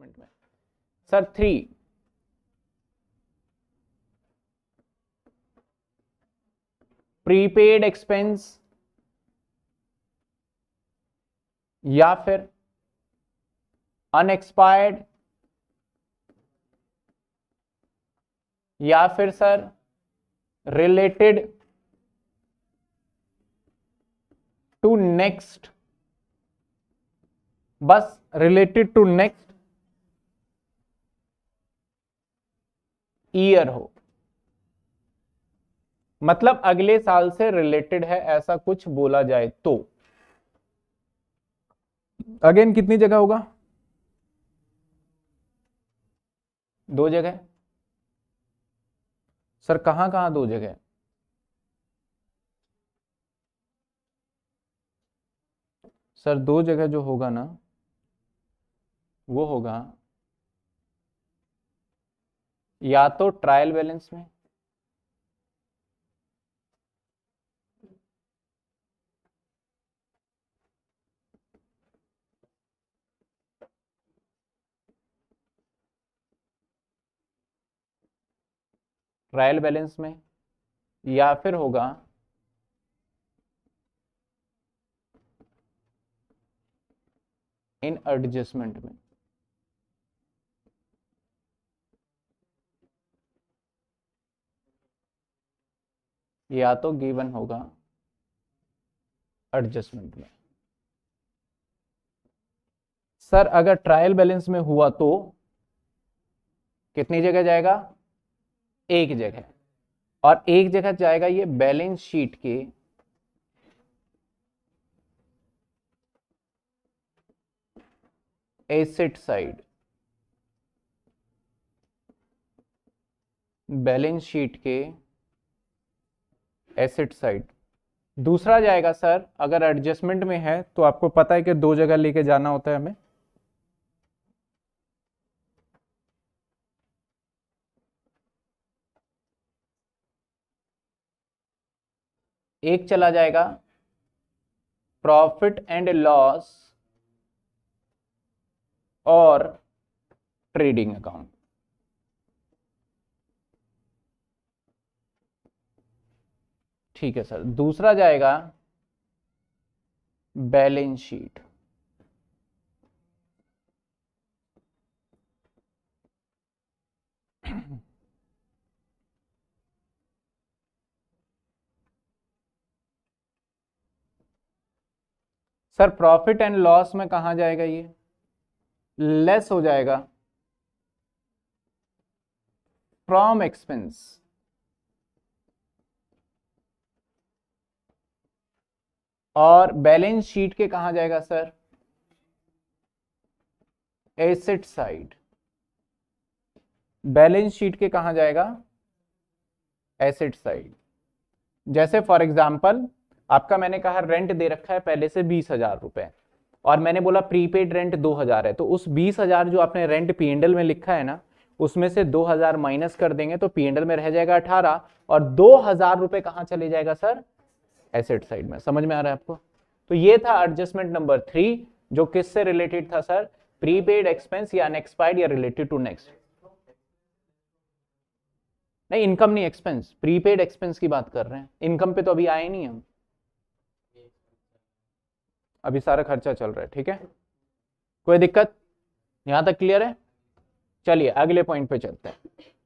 investment में sir three prepaid expense या फिर अनएक्सपायर्ड या फिर सर रिलेटेड टू नेक्स्ट बस रिलेटेड टू नेक्स्ट ईयर हो मतलब अगले साल से रिलेटेड है ऐसा कुछ बोला जाए तो अगेन कितनी जगह होगा दो जगह सर कहां कहां दो जगह सर दो जगह जो होगा ना वो होगा या तो ट्रायल बैलेंस में ट्रायल बैलेंस में या फिर होगा इन एडजस्टमेंट में या तो गिवन होगा एडजस्टमेंट में सर अगर ट्रायल बैलेंस में हुआ तो कितनी जगह जाएगा एक जगह और एक जगह जाएगा ये बैलेंस शीट के एसेट साइड बैलेंस शीट के एसिड साइड दूसरा जाएगा सर अगर एडजस्टमेंट में है तो आपको पता है कि दो जगह लेके जाना होता है हमें एक चला जाएगा प्रॉफिट एंड लॉस और ट्रेडिंग अकाउंट ठीक है सर दूसरा जाएगा balance sheet sir profit and loss में कहा जाएगा ये लेस हो जाएगा फ्रॉम एक्सपेंस और बैलेंस शीट के कहा जाएगा sir asset side balance sheet के कहा जाएगा एसेट साइड जैसे फॉर एग्जाम्पल आपका मैंने कहा रेंट दे रखा है पहले से बीस हजार रुपए और मैंने बोला प्रीपेड रेंट दो हजार है तो उस बीस हजार जो आपने रेंट पीएनडल में लिखा है ना उसमें से दो हजार माइनस कर देंगे तो पीएनडल में रह जाएगा अठारह और दो हजार रुपए कहां चले जाएगा सर एसेट साइड में समझ में आ रहा है आपको तो ये था एडजस्टमेंट नंबर थ्री जो किससे रिलेटेड था सर प्रीपेड एक्सपेंस या अनएक्सपायर्ड या रिलेटेड टू नेक्स्ट नहीं इनकम नहीं एक्सपेंस प्रीपेड एक्सपेंस की बात कर रहे हैं इनकम पे तो अभी आए नहीं हम अभी सारा खर्चा चल रहा है ठीक है कोई दिक्कत यहां तक क्लियर है चलिए अगले पॉइंट पे चलते हैं